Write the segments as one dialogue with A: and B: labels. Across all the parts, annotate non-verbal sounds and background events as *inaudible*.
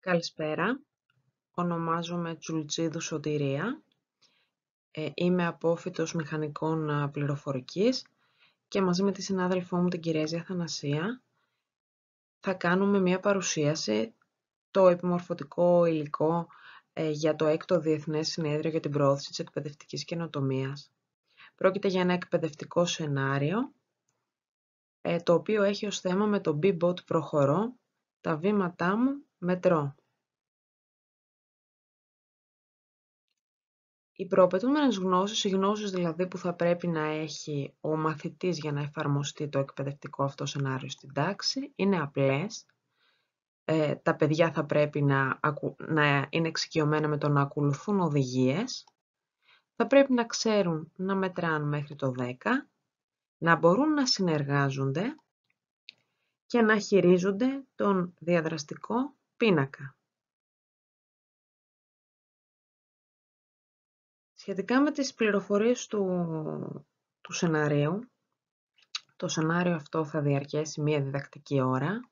A: Καλησπέρα. Ονομάζομαι Τσουλτσίδου Σωτηρία. Ε, είμαι απόφοιτος μηχανικών ε, πληροφορικής και μαζί με τη συνάδελφό μου την κυρία Αθανασία θα κάνουμε μια παρουσίαση το επιμορφωτικό υλικό ε, για το 6ο Διεθνές Συνέδριο για την Πρόθεση της Εκπαιδευτικής Καινοτομίας. Πρόκειται για ένα εκπαιδευτικό σενάριο το οποίο έχει ως θέμα με το B-Bot προχωρώ τα βήματά μου μετρό. Οι προαπαιτούμενες γνώσεις, οι γνώσεις δηλαδή που θα πρέπει να έχει ο μαθητής για να εφαρμοστεί το εκπαιδευτικό αυτό σενάριο στην τάξη, είναι απλές. Ε, τα παιδιά θα πρέπει να, να είναι εξοικειωμένα με το να ακολουθούν οδηγίες. Θα πρέπει να ξέρουν να μετράνε μέχρι το 10, να μπορούν να συνεργάζονται και να χειρίζονται τον διαδραστικό πίνακα. Σχετικά με τις πληροφορίες του, του σενάριου, το σενάριο αυτό θα διαρκέσει μία διδακτική ώρα.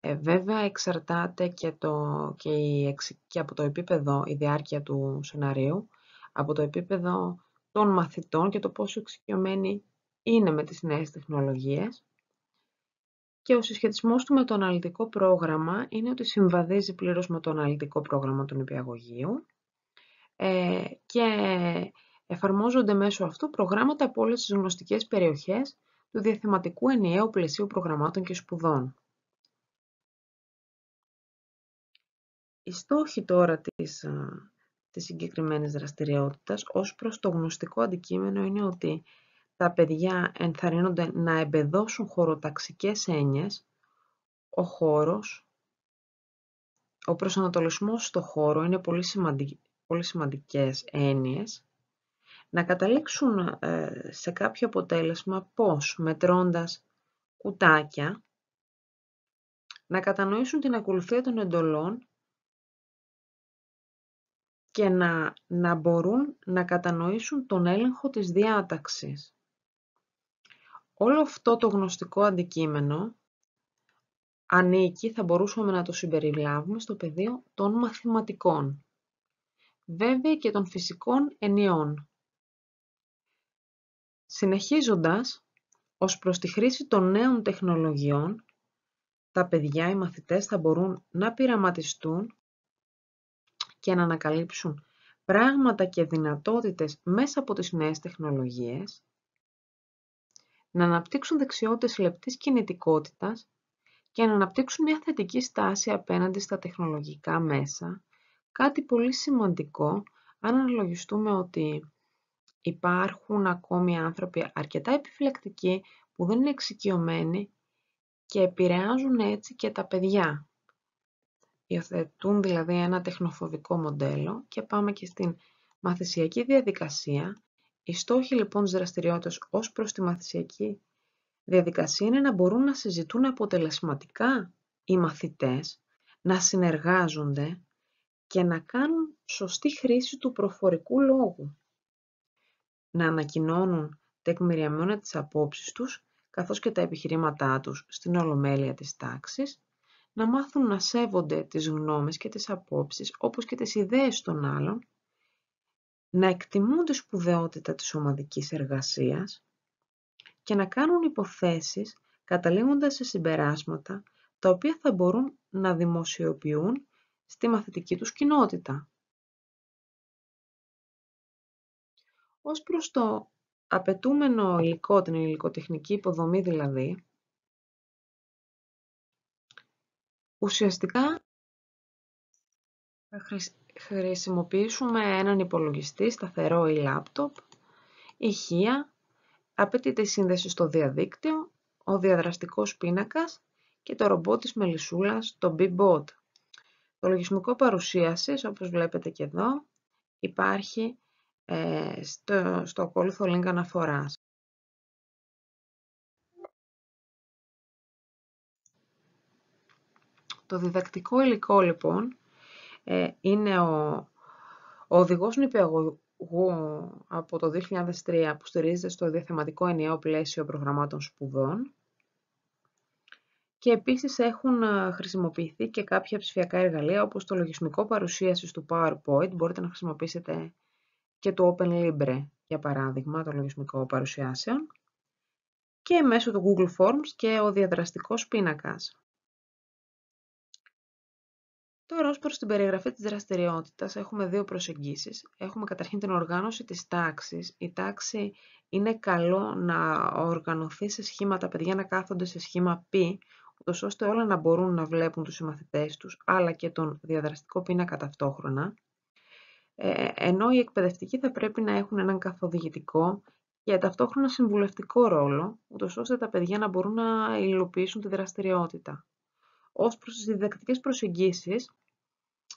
A: Ε, βέβαια εξαρτάται και, το, και, και από το επίπεδο, η διάρκεια του σενάριου, από το επίπεδο των μαθητών και το πόσο εξοικειωμένοι είναι με τις νέες τεχνολογίες και ο συσχετισμός του με το αναλυτικό πρόγραμμα είναι ότι συμβαδίζει πλήρως με το αναλυτικό πρόγραμμα του νηπιαγωγείου ε, και εφαρμόζονται μέσω αυτού προγράμματα από όλες τις γνωστικές περιοχές του διαθεματικού ενιαίου πλαισίου προγραμμάτων και σπουδών. Οι στόχοι τώρα της, ε, της συγκεκριμένης δραστηριότητας ως προς το γνωστικό αντικείμενο είναι ότι τα παιδιά ενθαρρύνονται να εμπεδώσουν χωροταξικές έννοιες, ο χώρος, ο προσανατολισμός στο χώρο είναι πολύ, σημαντικ, πολύ σημαντικές έννοιες, να καταλήξουν ε, σε κάποιο αποτέλεσμα πώς μετρώντας κουτάκια, να κατανοήσουν την ακολουθία των εντολών και να, να μπορούν να κατανοήσουν τον έλεγχο της διάταξης. Όλο αυτό το γνωστικό αντικείμενο ανήκει, θα μπορούσαμε να το συμπεριλάβουμε, στο πεδίο των μαθηματικών. Βέβαια και των φυσικών ενιών. Συνεχίζοντας, ως προς τη χρήση των νέων τεχνολογιών, τα παιδιά, οι μαθητές, θα μπορούν να πειραματιστούν και να ανακαλύψουν πράγματα και δυνατότητες μέσα από τις νέες τεχνολογίες, να αναπτύξουν δεξιότητες λεπτής κινητικότητας και να αναπτύξουν μια θετική στάση απέναντι στα τεχνολογικά μέσα, κάτι πολύ σημαντικό αν αναλογιστούμε ότι υπάρχουν ακόμη άνθρωποι αρκετά επιφυλακτικοί που δεν είναι εξοικειωμένοι και επηρεάζουν έτσι και τα παιδιά. Υιοθετούν δηλαδή ένα τεχνοφοβικό μοντέλο και πάμε και στην μαθησιακή διαδικασία οι στόχοι λοιπόν της δραστηριότητας ως προς τη μαθησιακή διαδικασία είναι να μπορούν να συζητούν αποτελεσματικά οι μαθητές, να συνεργάζονται και να κάνουν σωστή χρήση του προφορικού λόγου. Να ανακοινώνουν τεκμηριαμένα τις απόψεις τους, καθώς και τα επιχειρήματά τους στην ολομέλεια της τάξης, να μάθουν να σέβονται τις γνώμες και τις απόψεις, όπως και τις ιδέες των άλλων να εκτιμούν τη σπουδαιότητα της ομαδικής εργασίας και να κάνουν υποθέσεις καταλήγοντας σε συμπεράσματα τα οποία θα μπορούν να δημοσιοποιούν στη μαθητική τους κοινότητα. Ως προς το απαιτούμενο υλικό, την υλικοτεχνική υποδομή δηλαδή, ουσιαστικά χρησιμοποιήσουμε έναν υπολογιστή, σταθερό ή λάπτοπ, ηχεία, απαιτείται η σύνδεση στο διαδίκτυο, ο διαδραστικός πίνακας και το ρομπό της μελισσούλας, το B-Bot. Το λογισμικό παρουσίασης, όπως βλέπετε και εδώ, υπάρχει ε, στο, στο ακόλουθο link αναφοράς. Το διδακτικό υλικό λοιπόν ε, είναι ο, ο οδηγός νηπιαγωγού από το 2003 που στηρίζεται στο διαθεματικό ενιαίο πλαίσιο προγραμμάτων σπουδών και επίσης έχουν ε, χρησιμοποιηθεί και κάποια ψηφιακά εργαλεία όπως το λογισμικό παρουσίασης του PowerPoint. Μπορείτε να χρησιμοποιήσετε και το Open Libre για παράδειγμα, το λογισμικό παρουσιάσεων και μέσω του Google Forms και ο διαδραστικός πίνακας. Τώρα, ως προς την περιγραφή της δραστηριότητας, έχουμε δύο προσεγγίσεις. Έχουμε καταρχήν την οργάνωση της τάξης. Η τάξη είναι καλό να οργανωθεί σε σχήματα, τα παιδιά να κάθονται σε σχήμα π, ούτως ώστε όλα να μπορούν να βλέπουν τους συμμαθητές τους, αλλά και τον διαδραστικό πίνακα ταυτόχρονα. Ε, ενώ οι εκπαιδευτικοί θα πρέπει να έχουν έναν καθοδηγητικό και ταυτόχρονα συμβουλευτικό ρόλο, ούτως ώστε τα παιδιά να μπορούν να υλοποιήσουν τη δραστηριότητα ως προς τις διδακτικές προσεγγίσεις,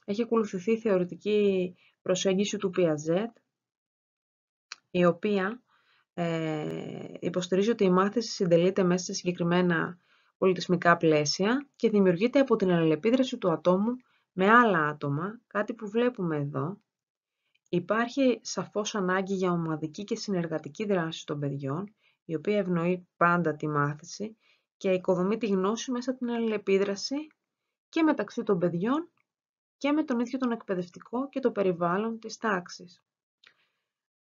A: έχει ακολουθηθεί η θεωρητική προσέγγιση του Πιαζέτ, η οποία ε, υποστηρίζει ότι η μάθηση συντελείται μέσα σε συγκεκριμένα πολιτισμικά πλαίσια και δημιουργείται από την αλληλεπίδραση του ατόμου με άλλα άτομα, κάτι που βλέπουμε εδώ. Υπάρχει σαφώς ανάγκη για ομαδική και συνεργατική δράση των παιδιών, η οποία ευνοεί πάντα τη μάθηση και οικοδομεί τη γνώση μέσα από την αλληλεπίδραση και μεταξύ των παιδιών και με τον ίδιο τον εκπαιδευτικό και το περιβάλλον της τάξης.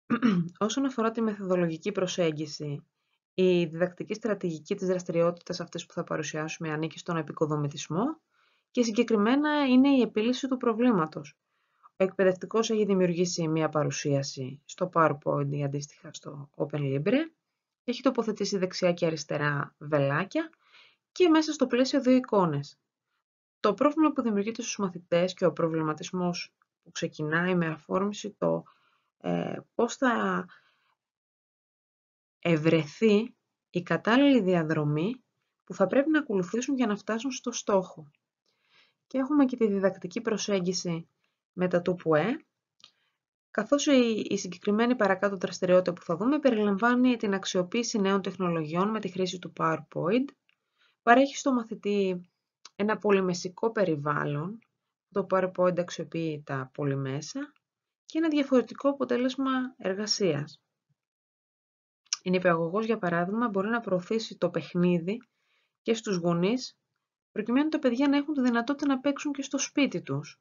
A: *clears throat* Όσον αφορά τη μεθοδολογική προσέγγιση, η διδακτική στρατηγική της δραστηριότητας αυτής που θα παρουσιάσουμε ανήκει στον επικοδομητισμό και συγκεκριμένα είναι η επίλυση του προβλήματος. Ο εκπαιδευτικός έχει δημιουργήσει μία παρουσίαση στο PowerPoint ή αντίστοιχα στο Libre, έχει τοποθετήσει δεξιά και αριστερά βελάκια και μέσα στο πλαίσιο δύο εικόνες. Το πρόβλημα που δημιουργείται στους μαθητές και ο προβληματισμός που ξεκινάει με αφόρμηση το ε, πώς θα ευρεθεί η κατάλληλη διαδρομή που θα πρέπει να ακολουθήσουν για να φτάσουν στο στόχο. Και έχουμε και τη διδακτική προσέγγιση μετά τα που καθώς η συγκεκριμένη παρακάτω δραστηριότητα που θα δούμε περιλαμβάνει την αξιοποίηση νέων τεχνολογιών με τη χρήση του PowerPoint, παρέχει στο μαθητή ένα πολυμεσικό περιβάλλον, το PowerPoint αξιοποιεί τα πολυμέσα και ένα διαφορετικό αποτέλεσμα εργασίας. Η νηπιαγωγός, για παράδειγμα, μπορεί να προωθήσει το παιχνίδι και στους γονείς, προκειμένου τα παιδιά να έχουν τη δυνατότητα να παίξουν και στο σπίτι τους,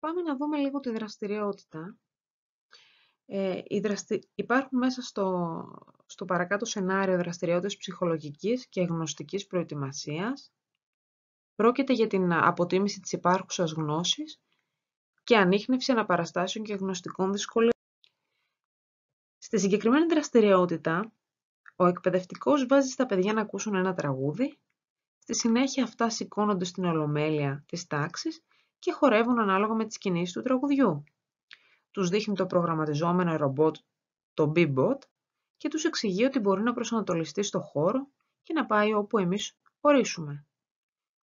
A: Πάμε να δούμε λίγο τη δραστηριότητα. Ε, Υπάρχουν μέσα στο, στο παρακάτω σενάριο δραστηριότητες ψυχολογικής και γνωστικής προετοιμασίας. Πρόκειται για την αποτίμηση της υπάρχουσας γνώσης και ανείχνευση αναπαραστάσεων και γνωστικών δυσκολιών. Στη συγκεκριμένη δραστηριότητα, ο εκπαιδευτικός βάζει στα παιδιά να ακούσουν ένα τραγούδι, στη συνέχεια αυτά σηκώνονται στην ολομέλεια της τάξης και χορεύουν ανάλογα με τις κινήσεις του τραγουδιού. Τους δείχνει το προγραμματιζόμενο ρομπότ, το B-Bot, και τους εξηγεί ότι μπορεί να προσανατολιστεί στο χώρο και να πάει όπου εμείς ορίσουμε.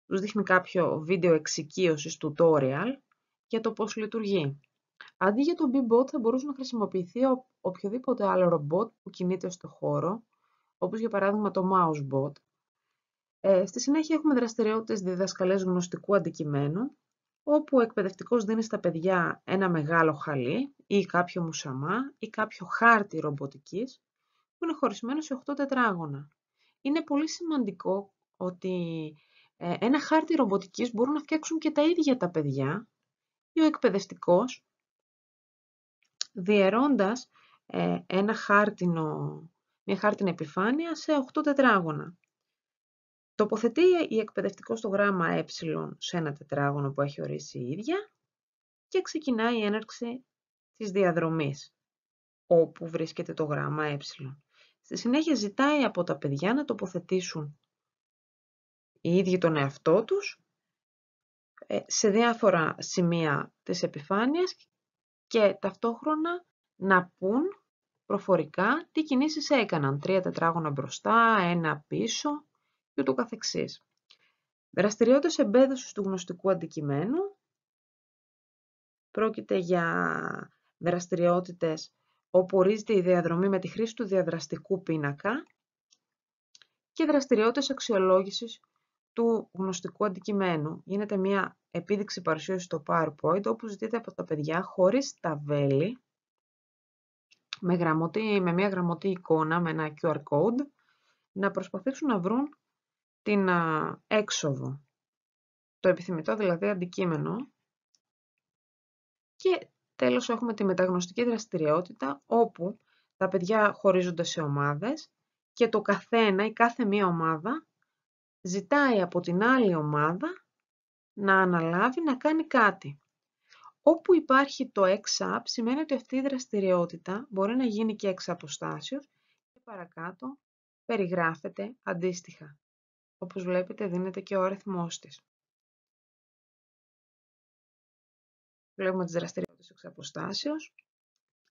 A: Τους δείχνει κάποιο βίντεο εξοικείωσης tutorial για το πώς λειτουργεί. Αντί για το B-Bot θα μπορούσε να χρησιμοποιηθεί οποιοδήποτε άλλο ρομπότ που κινείται στο χώρο, όπως για παράδειγμα το Mousebot. Ε, στη συνέχεια έχουμε δραστηριότητες διδασκαλές γνωστικού αντικειμένου, όπου ο εκπαιδευτικός δίνει στα παιδιά ένα μεγάλο χαλί ή κάποιο μουσαμά ή κάποιο χάρτη ρομποτικής που είναι χωρισμένο σε 8 τετράγωνα. Είναι πολύ σημαντικό ότι ε, ένα χάρτη ρομποτικής μπορούν να φτιάξουν και τα ίδια τα παιδιά ή ο εκπαιδευτικός διαιρώντας ε, ένα χάρτινο, μια χάρτινη επιφάνεια σε 8 τετράγωνα. Τοποθετεί η εκπαιδευτικό στο γράμμα ε σε ένα τετράγωνο που έχει ορίσει η ίδια και ξεκινάει η έναρξη της διαδρομής όπου βρίσκεται το γράμμα ε. Στη συνέχεια ζητάει από τα παιδιά να τοποθετήσουν οι ίδιοι τον εαυτό τους ε, σε διάφορα σημεία της επιφάνειας και ταυτόχρονα να πούν προφορικά τι κινήσεις έκαναν. Τρία τετράγωνα μπροστά, ένα πίσω και ούτω καθεξής. Δραστηριότητες εμπέδωσης του γνωστικού αντικειμένου. Πρόκειται για δραστηριότητες όπου ορίζεται η διαδρομή με τη χρήση του διαδραστικού πίνακα και δραστηριότητες αξιολόγησης του γνωστικού αντικειμένου. Γίνεται μια επίδειξη παρουσίασης στο PowerPoint όπου ζητείται από τα παιδιά χωρίς τα βέλη με, γραμμωτή, με μια γραμμωτή εικόνα, με ένα QR code, να προσπαθήσουν να βρουν την έξοδο, το επιθυμητό δηλαδή αντικείμενο και τέλος έχουμε τη μεταγνωστική δραστηριότητα όπου τα παιδιά χωρίζονται σε ομάδες και το καθένα ή κάθε μία ομάδα ζητάει από την άλλη ομάδα να αναλάβει να κάνει κάτι. Όπου υπάρχει το εξαπ σημαίνει ότι αυτή η δραστηριότητα μπορεί να γίνει και εξ και παρακάτω περιγράφεται αντίστοιχα. Όπως βλέπετε δίνεται και ο αριθμός της. Βλέπουμε τις δραστηριότητες εξ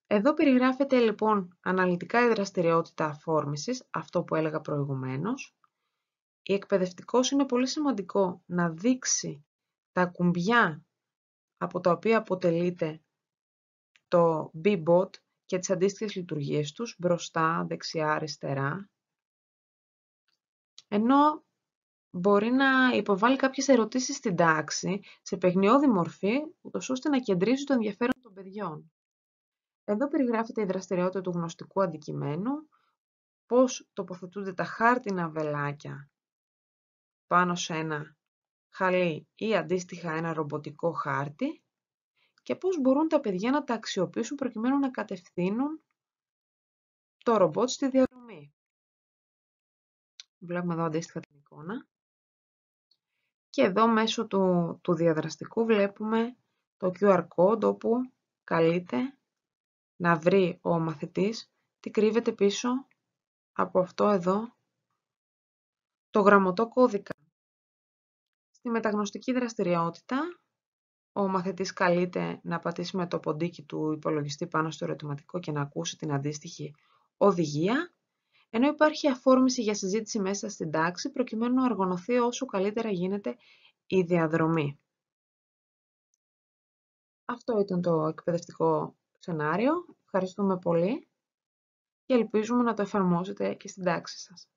A: Εδώ περιγράφεται λοιπόν αναλυτικά η δραστηριότητα αφόρμησης, αυτό που έλεγα προηγουμένως. Η εκπαιδευτικός είναι πολύ σημαντικό να δείξει τα κουμπιά από τα οποία αποτελείται το B-Bot και τις αντίστοιχες λειτουργίες τους, μπροστά, δεξιά, αριστερά. Ενώ μπορεί να υποβάλει κάποιες ερωτήσεις στην τάξη σε παιχνιώδη μορφή, ούτως ώστε να κεντρίζει το ενδιαφέρον των παιδιών. Εδώ περιγράφεται η δραστηριότητα του γνωστικού αντικειμένου, πώς τοποθετούνται τα χάρτινα βελάκια πάνω σε ένα χαλί ή αντίστοιχα ένα ρομποτικό χάρτη και πώς μπορούν τα παιδιά να τα αξιοποιήσουν προκειμένου να κατευθύνουν το ρομπότ στη διαδρομή. Βλέπουμε εδώ αντίστοιχα την εικόνα. Και εδώ μέσω του, διαδραστικού βλέπουμε το QR code όπου καλείται να βρει ο μαθητής τι κρύβεται πίσω από αυτό εδώ το γραμματό κώδικα. Στη μεταγνωστική δραστηριότητα ο μαθητής καλείται να πατήσει με το ποντίκι του υπολογιστή πάνω στο ερωτηματικό και να ακούσει την αντίστοιχη οδηγία ενώ υπάρχει αφόρμηση για συζήτηση μέσα στην τάξη, προκειμένου να οργανωθεί όσο καλύτερα γίνεται η διαδρομή. Αυτό ήταν το εκπαιδευτικό σενάριο. Ευχαριστούμε πολύ και ελπίζουμε να το εφαρμόσετε και στην τάξη σας.